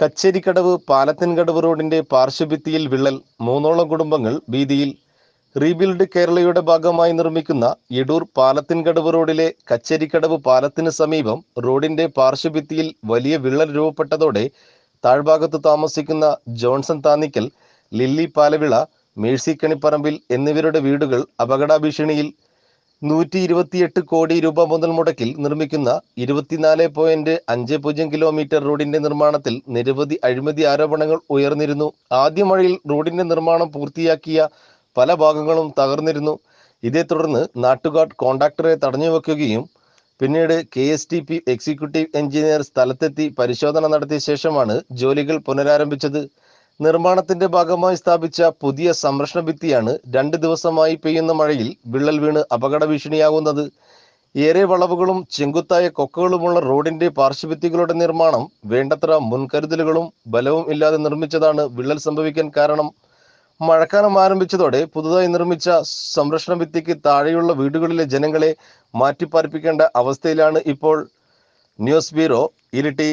കച്ചേരിക്കടവ് പാലത്തിൻകടവ് റോഡിന്റെ പാർശ്വഭിത്തിയിൽ വിള്ളൽ മൂന്നോളം കുടുംബങ്ങൾ ഭീതിയിൽ റീബിൽഡ് കേരളയുടെ ഭാഗമായി നിർമ്മിക്കുന്ന ഇടൂർ പാലത്തിൻകടവ് റോഡിലെ കച്ചേരിക്കടവ് പാലത്തിന് സമീപം റോഡിന്റെ പാർശ്വഭിത്തിയിൽ വലിയ വിള്ളൽ രൂപപ്പെട്ടതോടെ താഴ്ഭാഗത്ത് താമസിക്കുന്ന ജോൺസൺ താന്നിക്കൽ ലില്ലി പാലവിള മേഴ്സിക്കണിപ്പറമ്പിൽ എന്നിവരുടെ വീടുകൾ അപകടാഭീഷണിയിൽ നൂറ്റി ഇരുപത്തിയെട്ട് കോടി രൂപ മുതൽ മുടക്കിൽ നിർമ്മിക്കുന്ന ഇരുപത്തിനാല് പോയിന്റ് അഞ്ച് പൂജ്യം കിലോമീറ്റർ റോഡിന്റെ നിർമ്മാണത്തിൽ നിരവധി അഴിമതി ആരോപണങ്ങൾ ഉയർന്നിരുന്നു ആദ്യ മഴയിൽ റോഡിന്റെ നിർമ്മാണം പൂർത്തിയാക്കിയ പല ഭാഗങ്ങളും തകർന്നിരുന്നു ഇതേ തുടർന്ന് നാട്ടുകാർ കോൺട്രാക്ടറെ വെക്കുകയും പിന്നീട് K S T P executive engineer സ്ഥലത്തെത്തി പരിശോധന നടത്തിയ ശേഷമാണ് ജോലികൾ പുനരാരംഭിച്ചത് നിർമ്മാണത്തിന്റെ ഭാഗമായി സ്ഥാപിച്ച പുതിയ സംരക്ഷണ ഭിത്തിയാണ് രണ്ട് ദിവസമായി പെയ്യുന്ന മഴയിൽ വിള്ളൽ വീണ് അപകട ഭീഷണിയാകുന്നത് ഏറെ വളവുകളും ചെങ്കുത്തായ കൊക്കകളുമുള്ള റോഡിന്റെ പാർശ്വഭിത്തികളുടെ നിർമ്മാണം വേണ്ടത്ര മുൻകരുതലുകളും ബലവും ഇല്ലാതെ നിർമ്മിച്ചതാണ് വിള്ളൽ സംഭവിക്കാൻ കാരണം മഴക്കാലം ആരംഭിച്ചതോടെ പുതുതായി നിർമ്മിച്ച സംരക്ഷണ ഭിത്തിക്ക് താഴെയുള്ള വീടുകളിലെ ജനങ്ങളെ മാറ്റിപ്പാർപ്പിക്കേണ്ട അവസ്ഥയിലാണ് ഇപ്പോൾ ന്യൂസ് ബ്യൂറോ ഇരിട്ടി